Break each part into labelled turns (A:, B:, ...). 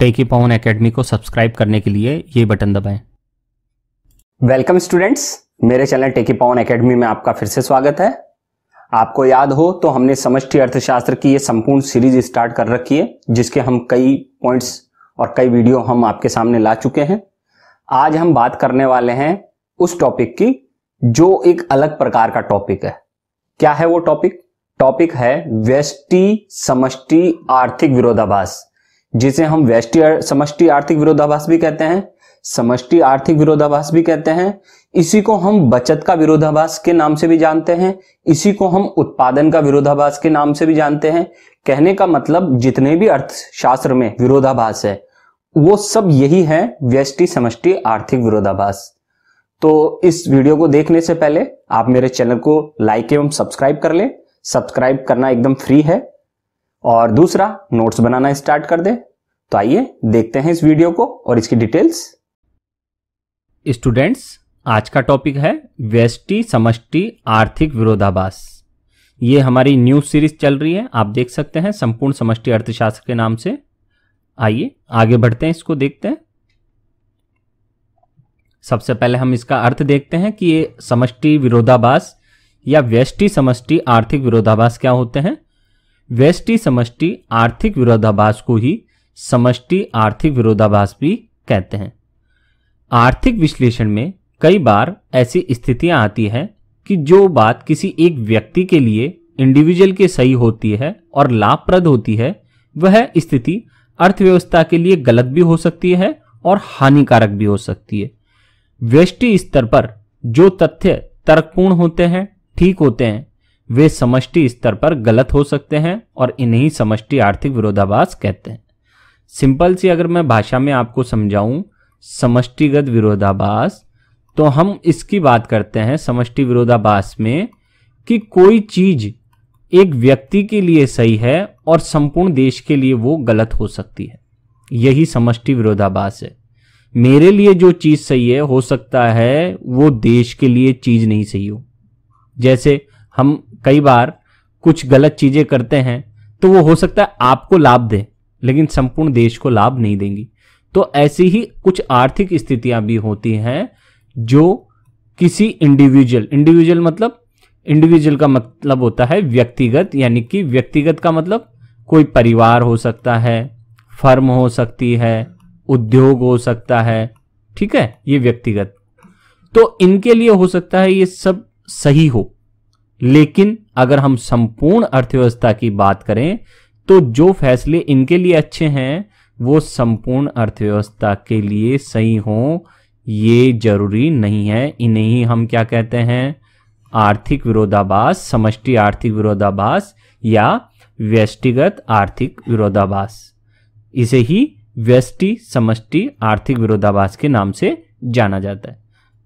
A: टेकी Pawan academy को subscribe करने के लिए ये बटन दबाएं वेलकम स्टूडेंट्स मेरे चैनल टेकी पवन एकेडमी में आपका फिर से स्वागत है आपको याद हो तो हमने समष्टि अर्थशास्त्र की ये संपूर्ण सीरीज स्टार्ट कर रखी है जिसके हम कई पॉइंट्स और कई वीडियो हम आपके सामने ला चुके हैं आज हम बात करने वाले हैं उस टॉपिक की जो एक अलग प्रकार का टॉपिक है क्या है वो टॉपिक टॉपिक है व्यष्टि समष्टि आर्थिक विरोधाभास जिसे हम वैष्टि समष्टि आर्थिक विरोधाभास भी कहते हैं समष्टि आर्थिक विरोधाभास भी कहते हैं इसी को हम बचत का विरोधाभास के नाम से भी जानते हैं इसी को हम उत्पादन का विरोधाभास के नाम से भी जानते हैं कहने का मतलब जितने भी अर्थशास्त्र में विरोधाभास है वो सब यही है व्यष्टि समष्टि आर्थिक विरोधाभास तो इस वीडियो को देखने से पहले आप मेरे चैनल को लाइक एवं सब्सक्राइब कर ले सब्सक्राइब करना एकदम फ्री है और दूसरा नोट्स बनाना स्टार्ट कर दे तो आइए देखते हैं इस वीडियो को और इसकी डिटेल्स स्टूडेंट्स आज का टॉपिक है व्यष्टि समष्टि आर्थिक विरोधाभास ये हमारी न्यूज सीरीज चल रही है आप देख सकते हैं संपूर्ण समष्टि अर्थशास्त्र के नाम से आइए आगे बढ़ते हैं इसको देखते हैं सबसे पहले हम इसका अर्थ देखते हैं कि ये समष्टि विरोधाभास या व्यष्टि समष्टि आर्थिक विरोधाभास क्या होते हैं व्यष्टि समष्टि आर्थिक विरोधाभास को ही समष्टि आर्थिक विरोधाभास भी कहते हैं आर्थिक विश्लेषण में कई बार ऐसी स्थितियां आती हैं कि जो बात किसी एक व्यक्ति के लिए इंडिविजुअल के सही होती है और लाभप्रद होती है वह स्थिति अर्थव्यवस्था के लिए गलत भी हो सकती है और हानिकारक भी हो सकती है व्यष्टि स्तर पर जो तथ्य तर्कपूर्ण होते हैं ठीक होते हैं वे समष्टि स्तर पर गलत हो सकते हैं और इन्हीं समष्टि आर्थिक विरोधाभास कहते हैं सिंपल सी अगर मैं भाषा में आपको समझाऊं समष्टिगत विरोधाभास तो हम इसकी बात करते हैं समष्टि विरोधाभास में कि कोई चीज एक व्यक्ति के लिए सही है और संपूर्ण देश के लिए वो गलत हो सकती है यही समष्टि विरोधाभास है मेरे लिए जो चीज सही है हो सकता है वो देश के लिए चीज नहीं सही हो जैसे हम कई बार कुछ गलत चीज़ें करते हैं तो वो हो सकता है आपको लाभ दे लेकिन संपूर्ण देश को लाभ नहीं देंगी तो ऐसी ही कुछ आर्थिक स्थितियां भी होती हैं जो किसी इंडिविजुअल इंडिविजुअल मतलब इंडिविजुअल का मतलब होता है व्यक्तिगत यानी कि व्यक्तिगत का मतलब कोई परिवार हो सकता है फर्म हो सकती है उद्योग हो सकता है ठीक है ये व्यक्तिगत तो इनके लिए हो सकता है ये सब सही हो लेकिन अगर हम संपूर्ण अर्थव्यवस्था की बात करें तो जो फैसले इनके लिए अच्छे हैं वो संपूर्ण अर्थव्यवस्था के लिए सही हो ये जरूरी नहीं है इन्हें ही हम क्या कहते हैं आर्थिक विरोधाभास समष्टि आर्थिक विरोधाभास या व्यष्टिगत आर्थिक विरोधाभास इसे ही व्यष्टि समष्टि आर्थिक विरोधाभास के नाम से जाना जाता है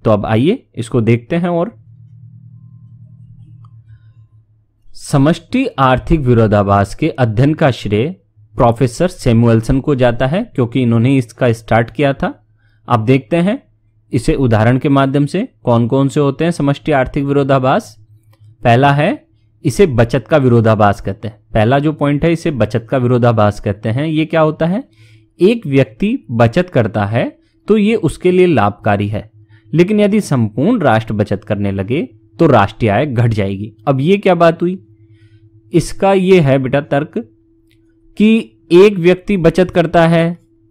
A: तो अब आइए इसको देखते हैं और समष्टि आर्थिक विरोधाभास के अध्ययन का श्रेय प्रोफेसर सेमुअलसन को जाता है क्योंकि इन्होंने इसका स्टार्ट किया था आप देखते हैं इसे उदाहरण के माध्यम से कौन कौन से होते हैं समष्टि आर्थिक विरोधाभास पहला है इसे बचत का विरोधाभास कहते हैं पहला जो पॉइंट है इसे बचत का विरोधाभास कहते हैं ये क्या होता है एक व्यक्ति बचत करता है तो ये उसके लिए लाभकारी है लेकिन यदि संपूर्ण राष्ट्र बचत करने लगे तो राष्ट्रीय आय घट जाएगी अब ये क्या बात हुई इसका ये है बेटा तर्क कि एक व्यक्ति बचत करता है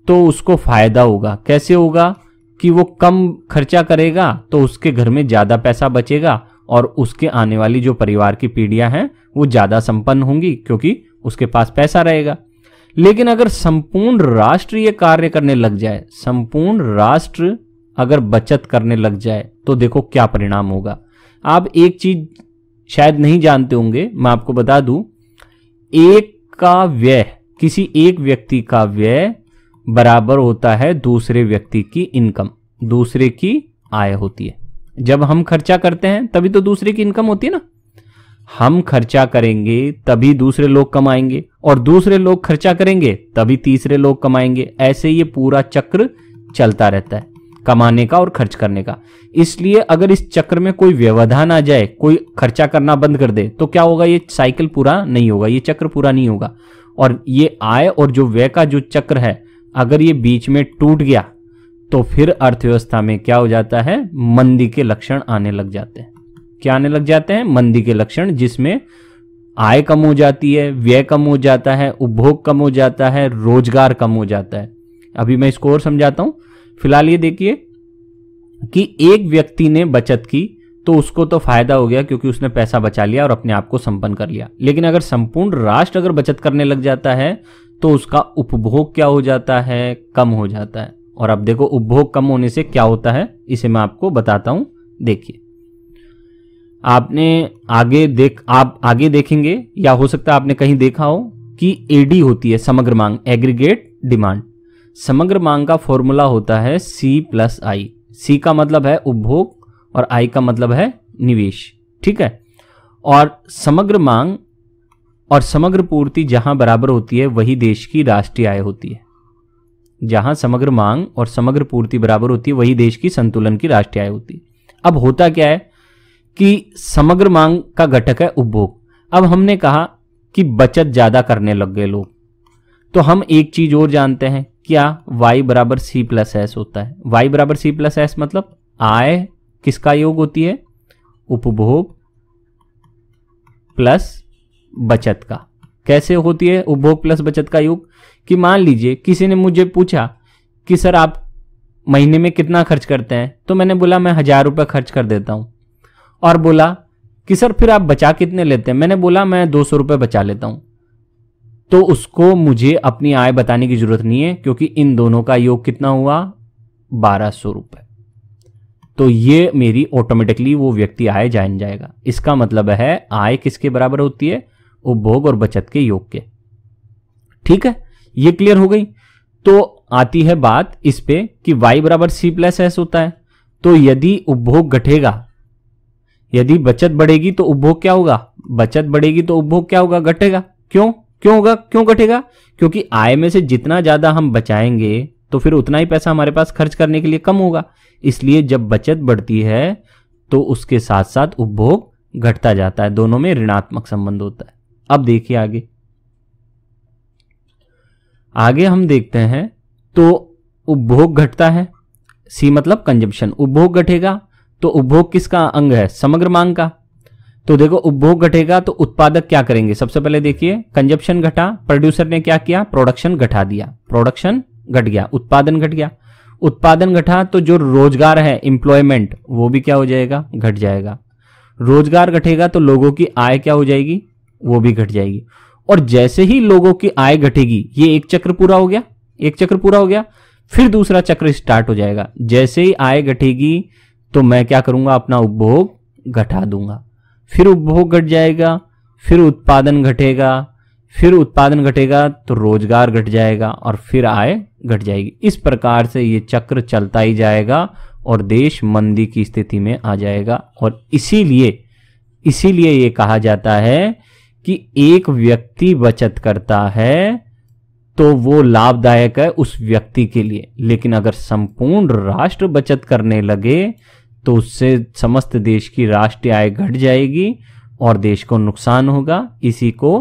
A: तो उसको फायदा होगा कैसे होगा कि वो कम खर्चा करेगा तो उसके घर में ज़्यादा पैसा बचेगा और उसके आने वाली जो परिवार की पीढ़ियां हैं वो ज़्यादा संपन्न होंगी क्योंकि उसके पास पैसा रहेगा लेकिन अगर संपूर्ण राष्ट्र ये कार्य करने लग जाए संपूर्ण राष्ट्र अगर बचत करने लग जाए तो देखो क्या परिणाम होगा आप एक चीज शायद नहीं जानते होंगे मैं आपको बता दूं एक का व्यय किसी एक व्यक्ति का व्यय बराबर होता है दूसरे व्यक्ति की इनकम दूसरे की आय होती है जब हम खर्चा करते हैं तभी तो दूसरे की इनकम होती है ना हम खर्चा करेंगे तभी दूसरे लोग कमाएंगे और दूसरे लोग खर्चा करेंगे तभी तीसरे लोग कमाएंगे ऐसे ये पूरा चक्र चलता रहता है कमाने का और खर्च करने का इसलिए अगर इस चक्र में कोई व्यवधान आ जाए कोई खर्चा करना बंद कर दे तो क्या होगा ये साइकिल पूरा नहीं होगा ये चक्र पूरा नहीं होगा और ये आय और जो व्यय का जो चक्र है अगर ये बीच में टूट गया तो फिर अर्थव्यवस्था में क्या हो जाता है मंदी के लक्षण आने लग जाते हैं क्या आने लग जाते हैं मंदी के लक्षण जिसमें आय कम हो जाती है व्यय कम हो जाता है उपभोग कम हो जाता है रोजगार कम हो जाता है अभी मैं इसको और समझाता हूं फिलहाल ये देखिए कि एक व्यक्ति ने बचत की तो उसको तो फायदा हो गया क्योंकि उसने पैसा बचा लिया और अपने आप को संपन्न कर लिया लेकिन अगर संपूर्ण राष्ट्र अगर बचत करने लग जाता है तो उसका उपभोग क्या हो जाता है कम हो जाता है और अब देखो उपभोग कम होने से क्या होता है इसे मैं आपको बताता हूं देखिए आपने आगे देख आप आगे देखेंगे या हो सकता है आपने कहीं देखा हो कि एडी होती है समग्र मांग एग्रीगेट डिमांड समग्र मांग का फॉर्मूला होता है सी प्लस आई सी का मतलब है उपभोग और आई का मतलब है निवेश ठीक है और समग्र मांग और समग्र पूर्ति जहां बराबर होती है वही देश की राष्ट्रीय आय होती है जहां समग्र मांग और समग्र पूर्ति बराबर होती है वही देश की संतुलन की राष्ट्रीय आय होती है अब होता क्या है कि समग्र मांग का घटक है उपभोग अब हमने कहा कि बचत ज़्यादा करने लग गए लोग तो हम एक चीज़ और जानते हैं क्या y बराबर सी प्लस एस होता है y बराबर सी प्लस एस मतलब आय किसका योग होती है उपभोग प्लस बचत का कैसे होती है उपभोग प्लस बचत का योग कि मान लीजिए किसी ने मुझे पूछा कि सर आप महीने में कितना खर्च करते हैं तो मैंने बोला मैं हजार रुपये खर्च कर देता हूं और बोला कि सर फिर आप बचा कितने लेते हैं मैंने बोला मैं दो सौ रुपये बचा लेता हूं तो उसको मुझे अपनी आय बताने की जरूरत नहीं है क्योंकि इन दोनों का योग कितना हुआ बारह सौ रुपये तो ये मेरी ऑटोमेटिकली वो व्यक्ति आय जान जाएगा इसका मतलब है आय किसके बराबर होती है उपभोग और बचत के योग के ठीक है ये क्लियर हो गई तो आती है बात इस पे कि y बराबर सी प्लस एस होता है तो यदि उपभोग घटेगा यदि बचत बढ़ेगी तो उपभोग क्या होगा बचत बढ़ेगी तो उपभोग क्या होगा घटेगा क्यों क्यों होगा क्यों घटेगा क्योंकि आय में से जितना ज्यादा हम बचाएंगे तो फिर उतना ही पैसा हमारे पास खर्च करने के लिए कम होगा इसलिए जब बचत बढ़ती है तो उसके साथ साथ उपभोग घटता जाता है दोनों में ऋणात्मक संबंध होता है अब देखिए आगे आगे हम देखते हैं तो उपभोग घटता है सी मतलब कंजप्शन उपभोग घटेगा तो उपभोग किसका अंग है समग्र मांग का तो देखो उपभोग घटेगा तो उत्पादक क्या करेंगे सबसे पहले देखिए कंजप्शन घटा प्रोड्यूसर ने क्या किया प्रोडक्शन घटा दिया प्रोडक्शन घट गया उत्पादन घट गया उत्पादन घटा तो जो रोजगार है इंप्लॉयमेंट वो भी क्या हो जाएगा घट जाएगा रोजगार घटेगा तो लोगों की आय क्या हो जाएगी वो भी घट जाएगी और जैसे ही लोगों की आय घटेगी ये एक चक्र पूरा हो गया एक चक्र पूरा हो गया फिर दूसरा चक्र स्टार्ट हो जाएगा जैसे ही आय घटेगी तो मैं क्या करूंगा अपना उपभोग घटा दूंगा फिर उपभोग घट जाएगा फिर उत्पादन घटेगा फिर उत्पादन घटेगा तो रोजगार घट जाएगा और फिर आय घट जाएगी इस प्रकार से ये चक्र चलता ही जाएगा और देश मंदी की स्थिति में आ जाएगा और इसीलिए इसीलिए ये कहा जाता है कि एक व्यक्ति बचत करता है तो वो लाभदायक है उस व्यक्ति के लिए लेकिन अगर संपूर्ण राष्ट्र बचत करने लगे तो उससे समस्त देश की राष्ट्रीय आय घट जाएगी और देश को नुकसान होगा इसी को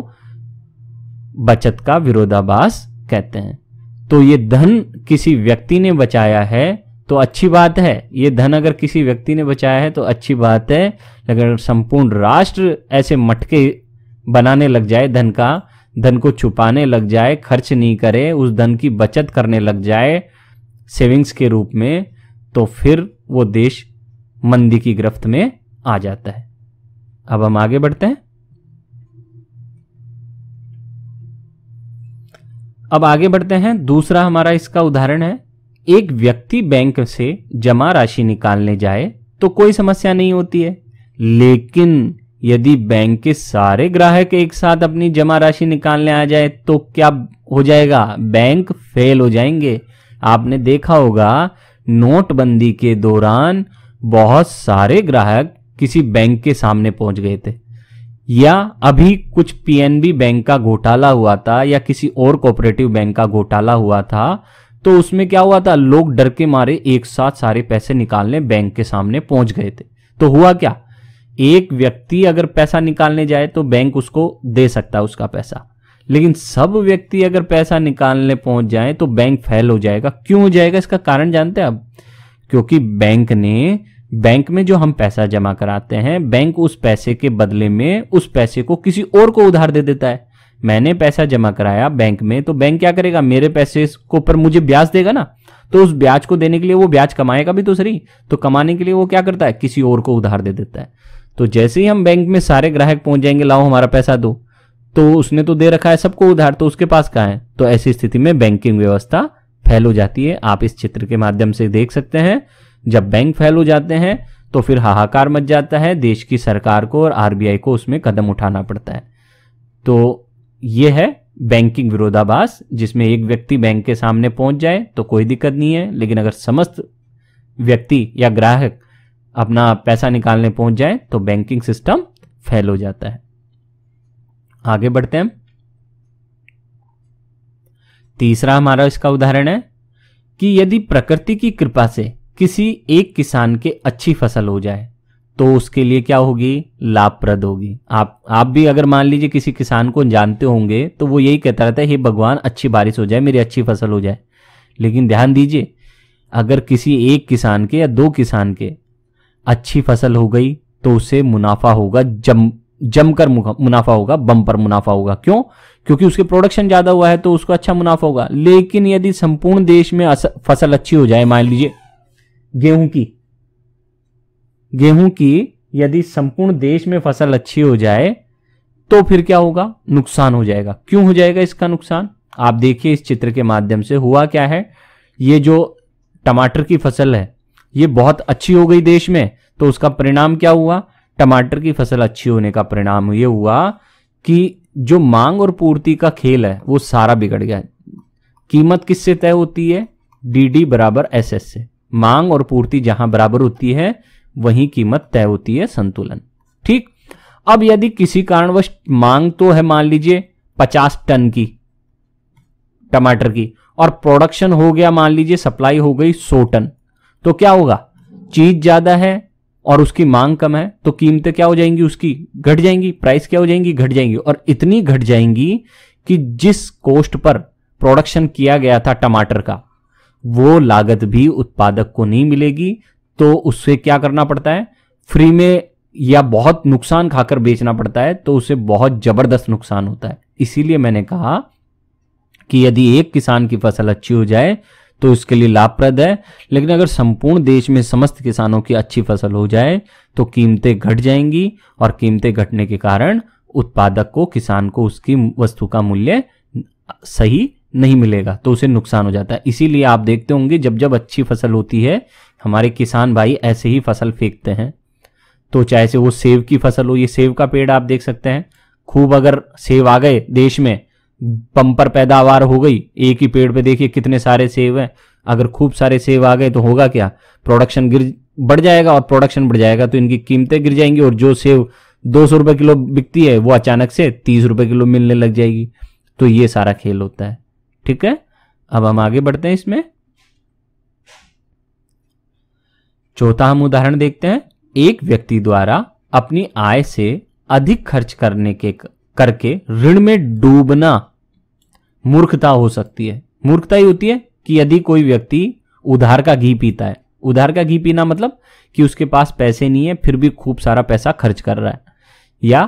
A: बचत का विरोधाभास कहते हैं तो ये धन किसी व्यक्ति ने बचाया है तो अच्छी बात है ये धन अगर किसी व्यक्ति ने बचाया है तो अच्छी बात है अगर संपूर्ण राष्ट्र ऐसे मटके बनाने लग जाए धन का धन को छुपाने लग जाए खर्च नहीं करे उस धन की बचत करने लग जाए सेविंग्स के रूप में तो फिर वो देश मंदी की गिरफ्त में आ जाता है अब हम आगे बढ़ते हैं अब आगे बढ़ते हैं दूसरा हमारा इसका उदाहरण है एक व्यक्ति बैंक से जमा राशि निकालने जाए तो कोई समस्या नहीं होती है लेकिन यदि बैंक के सारे ग्राहक एक साथ अपनी जमा राशि निकालने आ जाए तो क्या हो जाएगा बैंक फेल हो जाएंगे आपने देखा होगा नोटबंदी के दौरान बहुत सारे ग्राहक किसी बैंक के सामने पहुंच गए थे या अभी कुछ पीएनबी बैंक का घोटाला हुआ था या किसी और कोऑपरेटिव बैंक का घोटाला हुआ था तो उसमें क्या हुआ था लोग डर के मारे एक साथ सारे पैसे निकालने बैंक के सामने पहुंच गए थे तो हुआ क्या एक व्यक्ति अगर पैसा निकालने जाए तो बैंक उसको दे सकता है उसका पैसा लेकिन सब व्यक्ति अगर पैसा निकालने पहुंच जाए तो बैंक फेल हो जाएगा क्यों हो जाएगा इसका कारण जानते हैं आप क्योंकि बैंक ने बैंक में जो हम पैसा जमा कराते हैं बैंक उस पैसे के बदले में उस पैसे को किसी और को उधार दे देता है मैंने पैसा जमा कराया बैंक में तो बैंक क्या करेगा मेरे पैसे को पर मुझे ब्याज देगा ना तो उस ब्याज को देने के लिए वो ब्याज कमाएगा भी तो सही तो कमाने के लिए वो क्या करता है किसी और को उधार दे देता है तो जैसे ही हम बैंक में सारे ग्राहक पहुंच जाएंगे लाओ हमारा पैसा दो तो उसने तो दे रखा है सबको उधार तो उसके पास कहा है तो ऐसी स्थिति में बैंकिंग व्यवस्था फैल हो जाती है आप इस चित्र के माध्यम से देख सकते हैं जब बैंक फेल हो जाते हैं तो फिर हाहाकार मच जाता है देश की सरकार को और आरबीआई को उसमें कदम उठाना पड़ता है तो ये है बैंकिंग विरोधाभास जिसमें एक व्यक्ति बैंक के सामने पहुंच जाए तो कोई दिक्कत नहीं है लेकिन अगर समस्त व्यक्ति या ग्राहक अपना पैसा निकालने पहुंच जाए तो बैंकिंग सिस्टम फेल हो जाता है आगे बढ़ते हैं तीसरा हमारा इसका उदाहरण है कि यदि प्रकृति की कृपा से किसी एक किसान के अच्छी फसल हो जाए तो उसके लिए क्या होगी लाभप्रद होगी आप आप भी अगर मान लीजिए किसी किसान को जानते होंगे तो वो यही कहता रहता है हे भगवान अच्छी बारिश हो जाए मेरी अच्छी फसल हो जाए लेकिन ध्यान दीजिए अगर किसी एक किसान के या दो किसान के अच्छी फसल हो गई तो उसे मुनाफा होगा जम जमकर मुनाफा होगा बम्पर मुनाफा होगा क्यों क्योंकि उसके प्रोडक्शन ज्यादा हुआ है तो उसको अच्छा मुनाफा होगा लेकिन यदि संपूर्ण देश में फसल अच्छी हो जाए मान लीजिए गेहूं की गेहूं की यदि संपूर्ण देश में फसल अच्छी हो जाए तो फिर क्या होगा नुकसान हो जाएगा क्यों हो जाएगा इसका नुकसान आप देखिए इस चित्र के माध्यम से हुआ क्या है ये जो टमाटर की फसल है ये बहुत अच्छी हो गई देश में तो उसका परिणाम क्या हुआ टमाटर की फसल अच्छी होने का परिणाम ये हुआ कि जो मांग और पूर्ति का खेल है वो सारा बिगड़ गया कीमत किससे तय होती है डीडी बराबर एस से मांग और पूर्ति जहां बराबर होती है वहीं कीमत तय होती है संतुलन ठीक अब यदि किसी कारणवश मांग तो है मान लीजिए पचास टन की टमाटर की और प्रोडक्शन हो गया मान लीजिए सप्लाई हो गई सौ टन तो क्या होगा चीज ज्यादा है और उसकी मांग कम है तो कीमतें क्या हो जाएंगी उसकी घट जाएंगी प्राइस क्या हो जाएंगी घट जाएंगी और इतनी घट जाएंगी कि जिस कोस्ट पर प्रोडक्शन किया गया था टमाटर का वो लागत भी उत्पादक को नहीं मिलेगी तो उससे क्या करना पड़ता है फ्री में या बहुत नुकसान खाकर बेचना पड़ता है तो उसे बहुत जबरदस्त नुकसान होता है इसीलिए मैंने कहा कि यदि एक किसान की फसल अच्छी हो जाए तो इसके लिए लाभप्रद है लेकिन अगर संपूर्ण देश में समस्त किसानों की अच्छी फसल हो जाए तो कीमतें घट जाएंगी और कीमतें घटने के कारण उत्पादक को किसान को उसकी वस्तु का मूल्य सही नहीं मिलेगा तो उसे नुकसान हो जाता है इसीलिए आप देखते होंगे जब जब अच्छी फसल होती है हमारे किसान भाई ऐसे ही फसल फेंकते हैं तो चाहे से वो सेब की फसल हो ये सेब का पेड़ आप देख सकते हैं खूब अगर सेब आ गए देश में पंपर पैदावार हो गई एक ही पेड़ पे देखिए कितने सारे सेब हैं अगर खूब सारे सेब आ गए तो होगा क्या प्रोडक्शन गिर बढ़ जाएगा और प्रोडक्शन बढ़ जाएगा तो इनकी कीमतें गिर जाएंगी और जो सेब दो सौ रुपये किलो बिकती है वो अचानक से तीस रुपये किलो मिलने लग जाएगी तो ये सारा खेल होता है ठीक है अब हम आगे बढ़ते हैं इसमें चौथा हम उदाहरण देखते हैं एक व्यक्ति द्वारा अपनी आय से अधिक खर्च करने के करके ऋण में डूबना मूर्खता हो सकती है मूर्खता ही होती है कि यदि कोई व्यक्ति उधार का घी पीता है उधार का घी पीना मतलब कि उसके पास पैसे नहीं है फिर भी खूब सारा पैसा खर्च कर रहा है या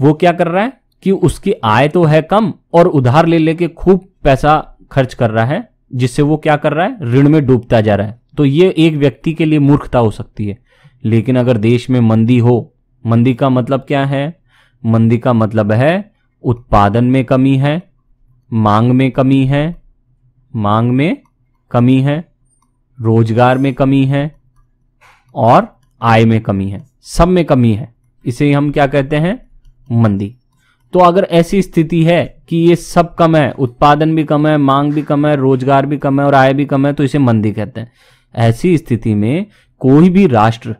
A: वो क्या कर रहा है कि उसकी आय तो है कम और उधार ले लेके खूब पैसा खर्च कर रहा है जिससे वो क्या कर रहा है ऋण में डूबता जा रहा है तो ये एक व्यक्ति के लिए मूर्खता हो सकती है लेकिन अगर देश में मंदी हो मंदी का मतलब क्या है मंदी का मतलब है उत्पादन में कमी है मांग में कमी है मांग में कमी है रोजगार में कमी है और आय में कमी है सब में कमी है इसे हम क्या कहते हैं मंदी तो अगर ऐसी स्थिति है कि ये सब कम है उत्पादन भी कम है मांग भी कम है रोजगार भी कम है और आय भी कम है तो इसे मंदी कहते हैं ऐसी स्थिति में कोई भी राष्ट्र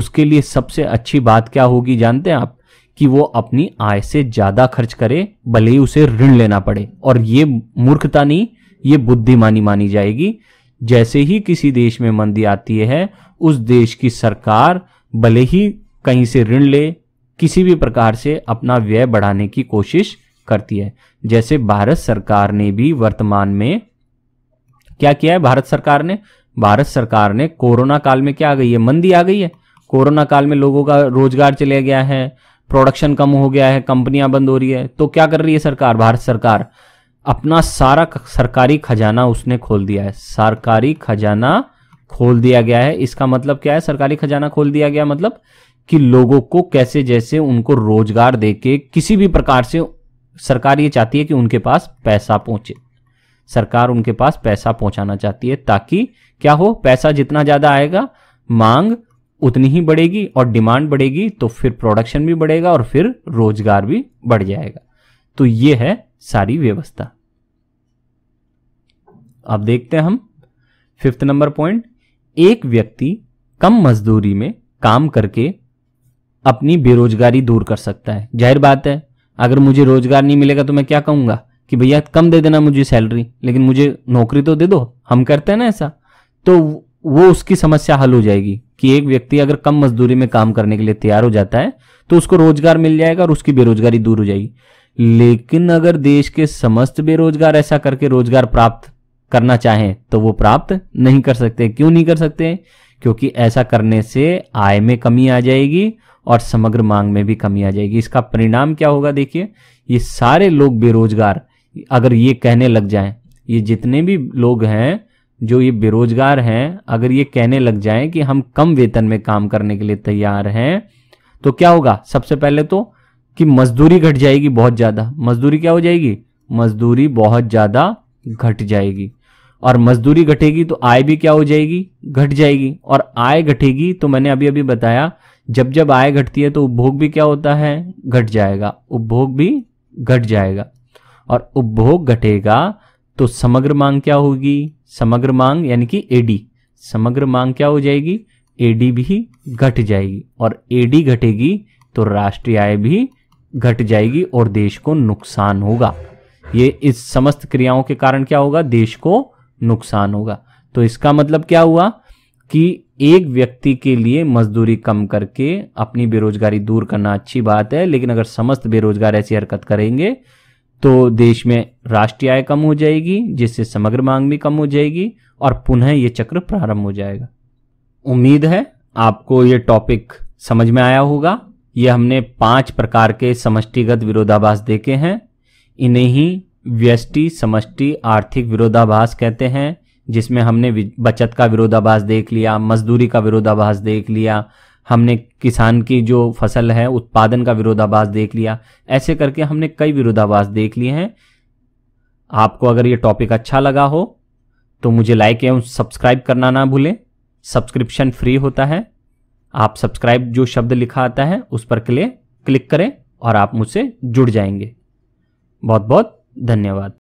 A: उसके लिए सबसे अच्छी बात क्या होगी जानते हैं आप कि वो अपनी आय से ज्यादा खर्च करे भले ही उसे ऋण लेना पड़े और ये मूर्खता नहीं ये बुद्धिमानी मानी जाएगी जैसे ही किसी देश में मंदी आती है उस देश की सरकार भले ही कहीं से ऋण ले किसी भी प्रकार से अपना व्यय बढ़ाने की कोशिश करती है जैसे भारत सरकार ने भी वर्तमान में क्या किया है भारत सरकार ने भारत सरकार ने कोरोना काल में क्या आ गई है मंदी आ गई है कोरोना काल में लोगों का रोजगार चले गया है प्रोडक्शन कम हो गया है कंपनियां बंद हो रही है तो क्या कर रही है सरकार भारत सरकार अपना सारा सरकारी खजाना उसने खोल दिया है सरकारी खजाना खोल दिया गया है इसका मतलब क्या है सरकारी खजाना खोल दिया गया मतलब कि लोगों को कैसे जैसे उनको रोजगार देके किसी भी प्रकार से सरकार ये चाहती है कि उनके पास पैसा पहुंचे सरकार उनके पास पैसा पहुंचाना चाहती है ताकि क्या हो पैसा जितना ज़्यादा आएगा मांग उतनी ही बढ़ेगी और डिमांड बढ़ेगी तो फिर प्रोडक्शन भी बढ़ेगा और फिर रोजगार भी बढ़ जाएगा तो ये है सारी व्यवस्था अब देखते हैं हम फिफ्थ नंबर पॉइंट एक व्यक्ति कम मजदूरी में काम करके अपनी बेरोजगारी दूर कर सकता है जाहिर बात है अगर मुझे रोजगार नहीं मिलेगा तो मैं क्या कहूंगा कि भैया कम दे देना मुझे सैलरी लेकिन मुझे नौकरी तो दे दो हम करते हैं ना ऐसा तो वो उसकी समस्या हल हो जाएगी कि एक व्यक्ति अगर कम मजदूरी में काम करने के लिए तैयार हो जाता है तो उसको रोजगार मिल जाएगा और उसकी बेरोजगारी दूर हो जाएगी लेकिन अगर देश के समस्त बेरोजगार ऐसा करके रोजगार प्राप्त करना चाहें तो वो प्राप्त नहीं कर सकते क्यों नहीं कर सकते क्योंकि ऐसा करने से आय में कमी आ जाएगी और समग्र मांग में भी कमी आ जाएगी इसका परिणाम क्या होगा देखिए ये सारे लोग बेरोजगार अगर ये कहने लग जाएं ये जितने भी लोग हैं जो ये बेरोजगार हैं अगर ये कहने लग जाएं कि हम कम वेतन में काम करने के लिए तैयार हैं तो क्या होगा सबसे पहले तो कि मजदूरी घट जाएगी बहुत ज़्यादा मजदूरी क्या हो जाएगी मजदूरी बहुत ज़्यादा घट जाएगी और मजदूरी घटेगी तो आय भी क्या हो जाएगी घट जाएगी और आय घटेगी तो मैंने अभी अभी बताया जब जब आय घटती है तो उपभोग भी क्या होता है घट जाएगा उपभोग भी घट जाएगा और उपभोग घटेगा तो समग्र मांग क्या होगी समग्र मांग यानी कि एडी समग्र मांग क्या हो जाएगी एडी भी घट जाएगी और एडी घटेगी तो राष्ट्रीय आय भी घट जाएगी और देश को नुकसान होगा ये इस समस्त क्रियाओं के कारण क्या होगा देश को नुकसान होगा तो इसका मतलब क्या हुआ कि एक व्यक्ति के लिए मजदूरी कम करके अपनी बेरोजगारी दूर करना अच्छी बात है लेकिन अगर समस्त बेरोजगार ऐसी हरकत करेंगे तो देश में राष्ट्रीय आय कम हो जाएगी जिससे समग्र मांग भी कम हो जाएगी और पुनः ये चक्र प्रारंभ हो जाएगा उम्मीद है आपको ये टॉपिक समझ में आया होगा ये हमने पांच प्रकार के समष्टिगत विरोधाभास देखे हैं इन्हें ही व्यष्टि समष्टि आर्थिक विरोधाभास कहते हैं जिसमें हमने बचत का विरोधाभास देख लिया मजदूरी का विरोधाभास देख लिया हमने किसान की जो फसल है उत्पादन का विरोधाभास देख लिया ऐसे करके हमने कई विरोधाभास देख लिए हैं आपको अगर ये टॉपिक अच्छा लगा हो तो मुझे लाइक एवं सब्सक्राइब करना ना भूलें सब्सक्रिप्शन फ्री होता है आप सब्सक्राइब जो शब्द लिखा आता है उस पर क्लिक क्लिक करें और आप मुझसे जुड़ जाएंगे बहुत बहुत धन्यवाद